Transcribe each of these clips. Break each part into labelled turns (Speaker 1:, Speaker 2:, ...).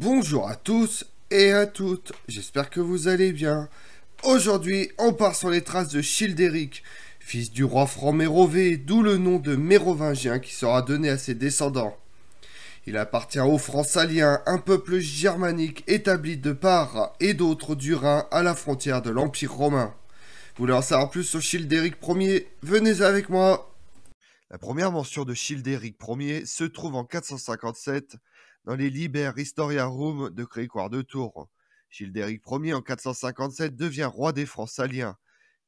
Speaker 1: Bonjour à tous et à toutes, j'espère que vous allez bien. Aujourd'hui, on part sur les traces de Childéric, fils du roi franc mérové, d'où le nom de mérovingien qui sera donné à ses descendants. Il appartient aux Francaliens, un peuple germanique établi de part et d'autre du Rhin à la frontière de l'Empire romain. Vous voulez en savoir plus sur Childéric Ier Venez avec moi la première mention de Childéric Ier se trouve en 457 dans les Liber Historiarum de Grégoire de Tours. Childéric Ier en 457 devient roi des Francs saliens,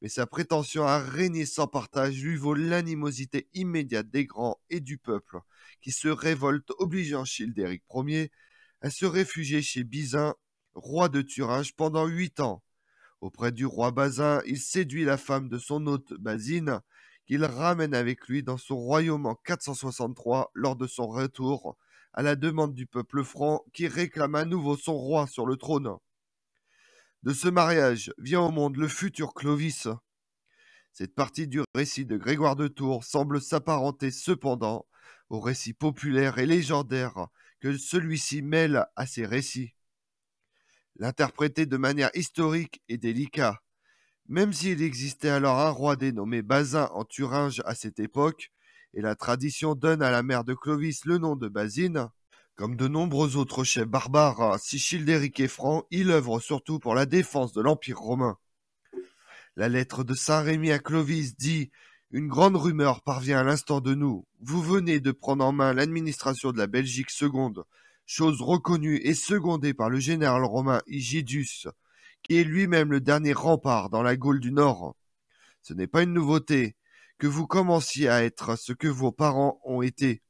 Speaker 1: mais sa prétention à régner sans partage lui vaut l'animosité immédiate des grands et du peuple, qui se révolte obligeant Childéric Ier à se réfugier chez Bizin, roi de Thuringe, pendant huit ans. Auprès du roi Bazin, il séduit la femme de son hôte Basine, qu'il ramène avec lui dans son royaume en 463 lors de son retour à la demande du peuple franc qui réclame à nouveau son roi sur le trône. De ce mariage vient au monde le futur Clovis. Cette partie du récit de Grégoire de Tours semble s'apparenter cependant au récit populaire et légendaire que celui-ci mêle à ses récits. L'interpréter de manière historique est délicat. Même s'il existait alors un roi dénommé Bazin en Thuringe à cette époque, et la tradition donne à la mère de Clovis le nom de Basine. Comme de nombreux autres chefs barbares, si Childéric est franc, il œuvre surtout pour la défense de l'Empire romain. La lettre de Saint Rémy à Clovis dit Une grande rumeur parvient à l'instant de nous. Vous venez de prendre en main l'administration de la Belgique seconde, chose reconnue et secondée par le général romain Igidius, qui est lui-même le dernier rempart dans la Gaule du Nord. Ce n'est pas une nouveauté, que vous commenciez à être ce que vos parents ont été.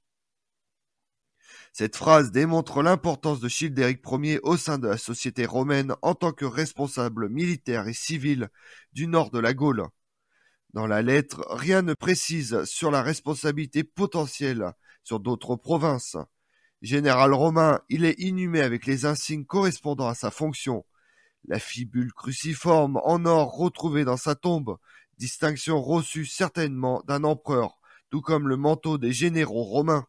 Speaker 1: Cette phrase démontre l'importance de Childéric Ier au sein de la société romaine en tant que responsable militaire et civil du nord de la Gaule. Dans la lettre, rien ne précise sur la responsabilité potentielle sur d'autres provinces. Général romain, il est inhumé avec les insignes correspondant à sa fonction. La fibule cruciforme en or retrouvée dans sa tombe distinction reçue certainement d'un empereur, tout comme le manteau des généraux romains.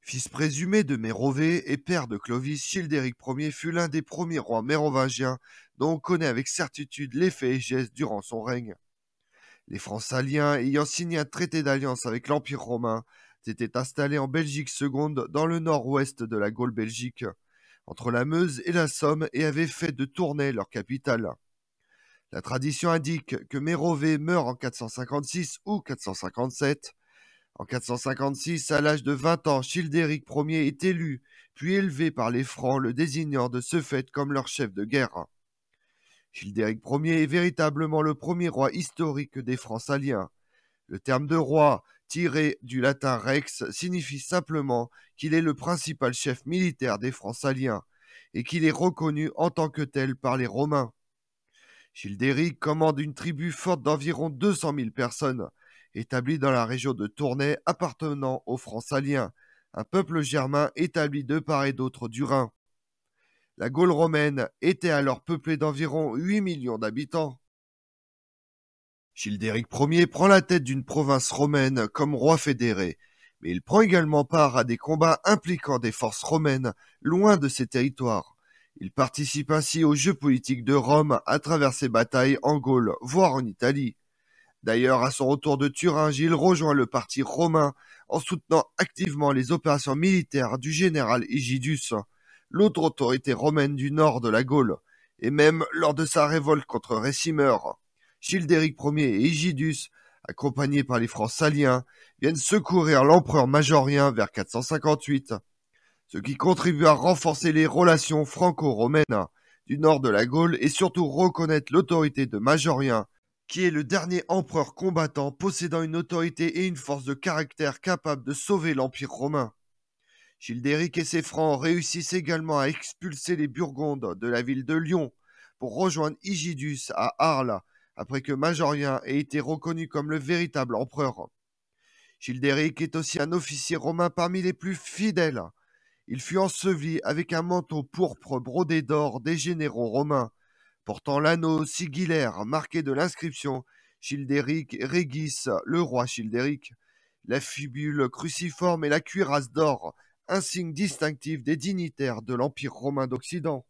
Speaker 1: Fils présumé de Mérové et père de Clovis, Childéric Ier fut l'un des premiers rois mérovingiens dont on connaît avec certitude les faits et gestes durant son règne. Les Françaliens, ayant signé un traité d'alliance avec l'Empire romain, s'étaient installés en Belgique seconde dans le nord-ouest de la Gaule belgique, entre la Meuse et la Somme, et avaient fait de Tournai leur capitale. La tradition indique que Mérové meurt en 456 ou 457. En 456, à l'âge de 20 ans, Childéric Ier est élu, puis élevé par les Francs, le désignant de ce fait comme leur chef de guerre. Childéric Ier est véritablement le premier roi historique des Francs saliens. Le terme de roi, tiré du latin rex, signifie simplement qu'il est le principal chef militaire des Francs saliens et qu'il est reconnu en tant que tel par les Romains. Childéric commande une tribu forte d'environ 200 000 personnes, établie dans la région de Tournai appartenant aux Francs-Saliens, un peuple germain établi de part et d'autre du Rhin. La Gaule romaine était alors peuplée d'environ 8 millions d'habitants. Childéric Ier prend la tête d'une province romaine comme roi fédéré, mais il prend également part à des combats impliquant des forces romaines loin de ses territoires. Il participe ainsi aux jeux politiques de Rome à travers ses batailles en Gaule, voire en Italie. D'ailleurs, à son retour de Thuringe, il rejoint le parti romain en soutenant activement les opérations militaires du général Igidius, l'autre autorité romaine du nord de la Gaule, et même lors de sa révolte contre Récimeur. Childéric Ier et Igidius, accompagnés par les saliens, viennent secourir l'empereur majorien vers 458 ce qui contribue à renforcer les relations franco-romaines du nord de la Gaule et surtout reconnaître l'autorité de Majorien, qui est le dernier empereur combattant possédant une autorité et une force de caractère capable de sauver l'Empire romain. Gildéric et ses Francs réussissent également à expulser les Burgondes de la ville de Lyon pour rejoindre Igidus à Arles après que Majorien ait été reconnu comme le véritable empereur. Gildéric est aussi un officier romain parmi les plus fidèles il fut enseveli avec un manteau pourpre brodé d'or des généraux romains, portant l'anneau sigillaire marqué de l'inscription Childéric Régis, le roi Childéric, la fibule cruciforme et la cuirasse d'or, un signe distinctif des dignitaires de l'Empire romain d'Occident.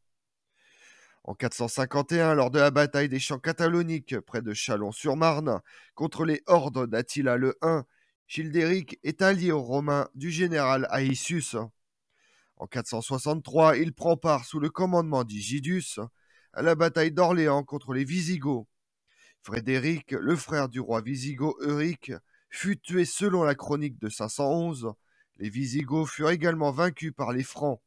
Speaker 1: En 451, lors de la bataille des champs cataloniques près de Chalon-sur-Marne, contre les hordes d'Attila le I, Childéric est allié aux Romains du général Aïssus. En 463, il prend part sous le commandement d'Igidus à la bataille d'Orléans contre les Visigoths. Frédéric, le frère du roi Visigoth Euric, fut tué selon la chronique de 511. Les Visigoths furent également vaincus par les Francs.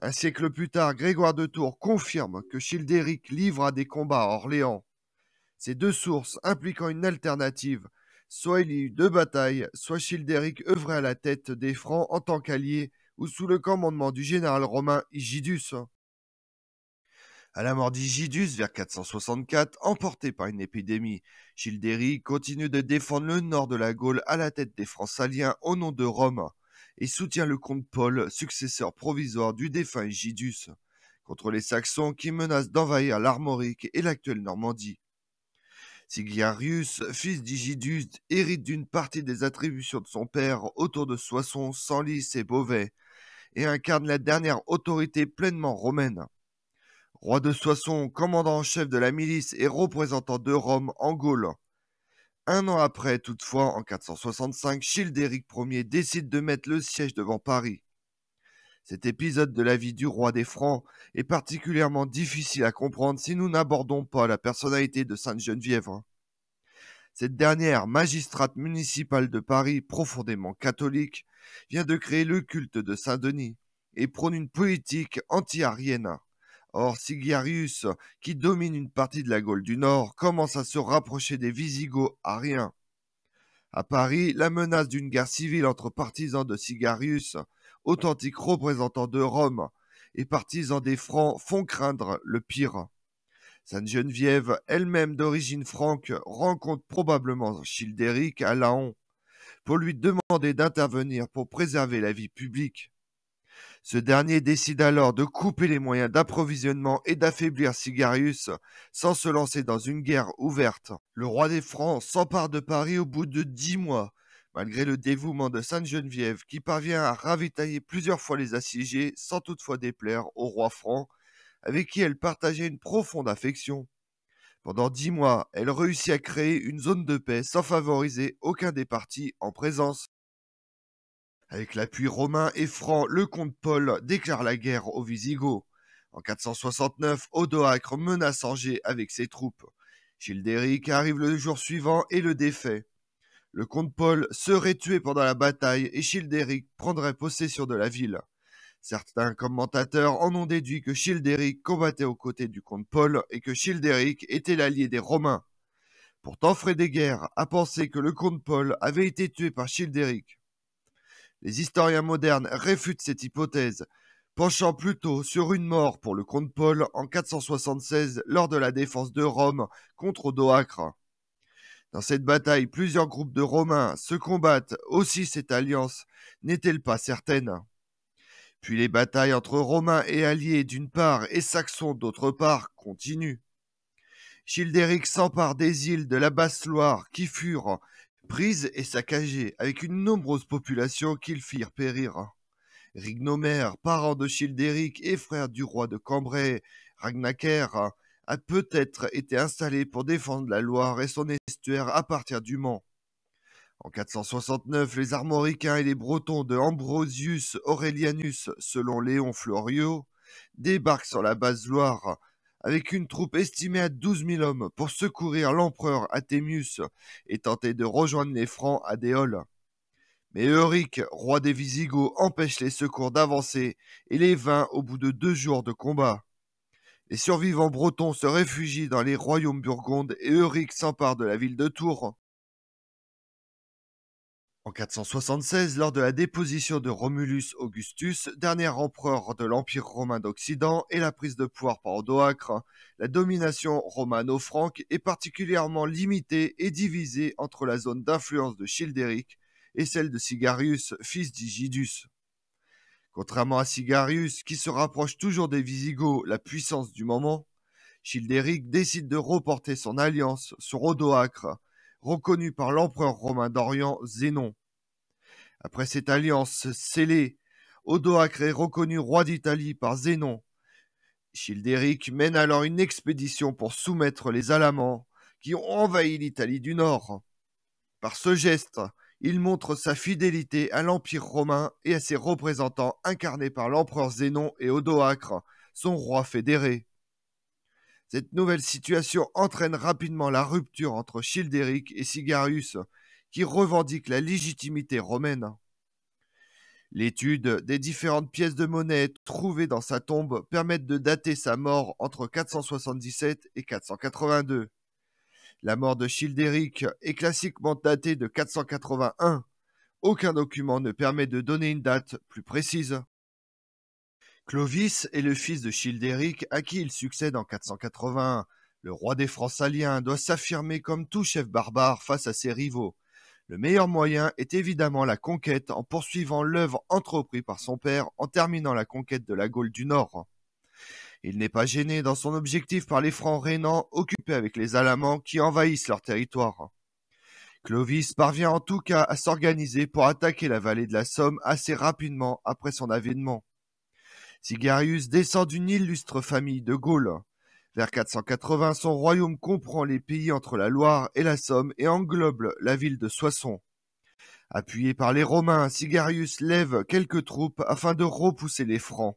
Speaker 1: Un siècle plus tard, Grégoire de Tours confirme que Childéric livra des combats à Orléans. Ces deux sources impliquant une alternative, soit il y eut deux batailles, soit Childéric œuvrait à la tête des Francs en tant qu'allié ou sous le commandement du général romain Igidus. À la mort d'Igidus, vers 464, emporté par une épidémie, Childéry continue de défendre le nord de la Gaule à la tête des saliens au nom de Rome et soutient le comte Paul, successeur provisoire du défunt Igidus, contre les Saxons qui menacent d'envahir l'Armorique et l'actuelle Normandie. Sigliarius, fils d'Igidus, hérite d'une partie des attributions de son père autour de Soissons, Senlis et Beauvais, et incarne la dernière autorité pleinement romaine. Roi de Soissons, commandant en chef de la milice et représentant de Rome en Gaule. Un an après, toutefois, en 465, Childéric Ier décide de mettre le siège devant Paris. Cet épisode de la vie du roi des Francs est particulièrement difficile à comprendre si nous n'abordons pas la personnalité de Sainte Geneviève. Cette dernière, magistrate municipale de Paris, profondément catholique, vient de créer le culte de Saint-Denis et prône une politique anti-arienne. Or, Sigarius, qui domine une partie de la Gaule du Nord, commence à se rapprocher des Visigoths ariens. À Paris, la menace d'une guerre civile entre partisans de Sigarius, authentiques représentants de Rome, et partisans des Francs font craindre le pire. Sainte-Geneviève, elle-même d'origine franque, rencontre probablement Childéric à Laon, pour lui demander d'intervenir pour préserver la vie publique. Ce dernier décide alors de couper les moyens d'approvisionnement et d'affaiblir Sigarius sans se lancer dans une guerre ouverte. Le roi des Francs s'empare de Paris au bout de dix mois. Malgré le dévouement de Sainte-Geneviève qui parvient à ravitailler plusieurs fois les assiégés sans toutefois déplaire au roi franc, avec qui elle partageait une profonde affection. Pendant dix mois, elle réussit à créer une zone de paix sans favoriser aucun des partis en présence. Avec l'appui romain et franc, le comte Paul déclare la guerre aux Visigoths. En 469, Odoacre menace Angers avec ses troupes. Childéric arrive le jour suivant et le défait. Le comte Paul serait tué pendant la bataille et Childéric prendrait possession de la ville. Certains commentateurs en ont déduit que Childéric combattait aux côtés du comte Paul et que Childéric était l'allié des Romains. Pourtant, Frédéguerre a pensé que le comte Paul avait été tué par Childéric. Les historiens modernes réfutent cette hypothèse, penchant plutôt sur une mort pour le comte Paul en 476 lors de la défense de Rome contre Odoacre. Dans cette bataille, plusieurs groupes de Romains se combattent, aussi cette alliance n'est-elle pas certaine puis les batailles entre Romains et Alliés d'une part et Saxons d'autre part continuent. Childéric s'empare des îles de la Basse-Loire qui furent prises et saccagées avec une nombreuse population qu'ils firent périr. Rignomère, parent de Childéric et frère du roi de Cambrai, Ragnaker, a peut-être été installé pour défendre la Loire et son estuaire à partir du Mans. En 469, les Armoricains et les Bretons de Ambrosius Aurelianus, selon Léon Florio, débarquent sur la base loire avec une troupe estimée à 12 000 hommes pour secourir l'empereur Athémius et tenter de rejoindre les Francs à Déol. Mais Euric, roi des Visigoths, empêche les secours d'avancer et les vainc au bout de deux jours de combat. Les survivants bretons se réfugient dans les royaumes burgondes et Euric s'empare de la ville de Tours en 476, lors de la déposition de Romulus Augustus, dernier empereur de l'Empire romain d'Occident et la prise de pouvoir par Odoacre, la domination romano-franque est particulièrement limitée et divisée entre la zone d'influence de Childéric et celle de Sigarius, fils d'Igidus. Contrairement à Sigarius, qui se rapproche toujours des Visigoths, la puissance du moment, Childéric décide de reporter son alliance sur Odoacre, reconnu par l'empereur romain d'Orient Zénon, après cette alliance scellée, Odoacre est reconnu roi d'Italie par Zénon. Childéric mène alors une expédition pour soumettre les Alamans, qui ont envahi l'Italie du Nord. Par ce geste, il montre sa fidélité à l'Empire romain et à ses représentants incarnés par l'empereur Zénon et Odoacre, son roi fédéré. Cette nouvelle situation entraîne rapidement la rupture entre Childéric et Sigarius, qui revendique la légitimité romaine. L'étude des différentes pièces de monnaie trouvées dans sa tombe permettent de dater sa mort entre 477 et 482. La mort de Childéric est classiquement datée de 481. Aucun document ne permet de donner une date plus précise. Clovis est le fils de Childéric à qui il succède en 481. Le roi des saliens doit s'affirmer comme tout chef barbare face à ses rivaux. Le meilleur moyen est évidemment la conquête en poursuivant l'œuvre entreprise par son père en terminant la conquête de la Gaule du Nord. Il n'est pas gêné dans son objectif par les Francs rénans occupés avec les Alamans qui envahissent leur territoire. Clovis parvient en tout cas à s'organiser pour attaquer la vallée de la Somme assez rapidement après son avènement. Sigarius descend d'une illustre famille de Gaules. Vers 480, son royaume comprend les pays entre la Loire et la Somme et englobe la ville de Soissons. Appuyé par les Romains, Sigarius lève quelques troupes afin de repousser les Francs.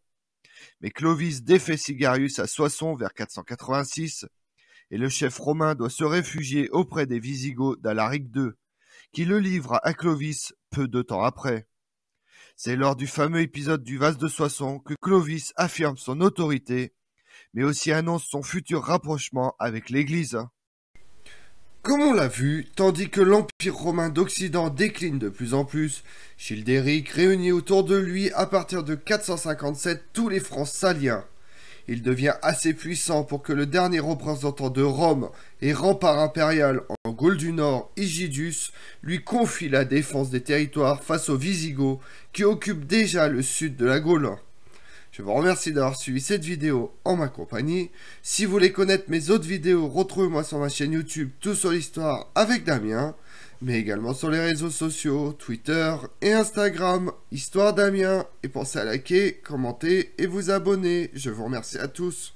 Speaker 1: Mais Clovis défait Sigarius à Soissons vers 486 et le chef romain doit se réfugier auprès des Visigoths d'Alaric II, qui le livre à Clovis peu de temps après. C'est lors du fameux épisode du vase de Soissons que Clovis affirme son autorité mais aussi annonce son futur rapprochement avec l'Église. Comme on l'a vu, tandis que l'Empire romain d'Occident décline de plus en plus, Childéric réunit autour de lui à partir de 457 tous les Francs saliens. Il devient assez puissant pour que le dernier représentant de Rome et rempart impérial en Gaule du Nord, Igidius, lui confie la défense des territoires face aux Visigoths qui occupent déjà le sud de la Gaule. Je vous remercie d'avoir suivi cette vidéo en ma compagnie. Si vous voulez connaître mes autres vidéos, retrouvez-moi sur ma chaîne YouTube Tout sur l'histoire avec Damien, mais également sur les réseaux sociaux, Twitter et Instagram, Histoire Damien. Et pensez à liker, commenter et vous abonner. Je vous remercie à tous.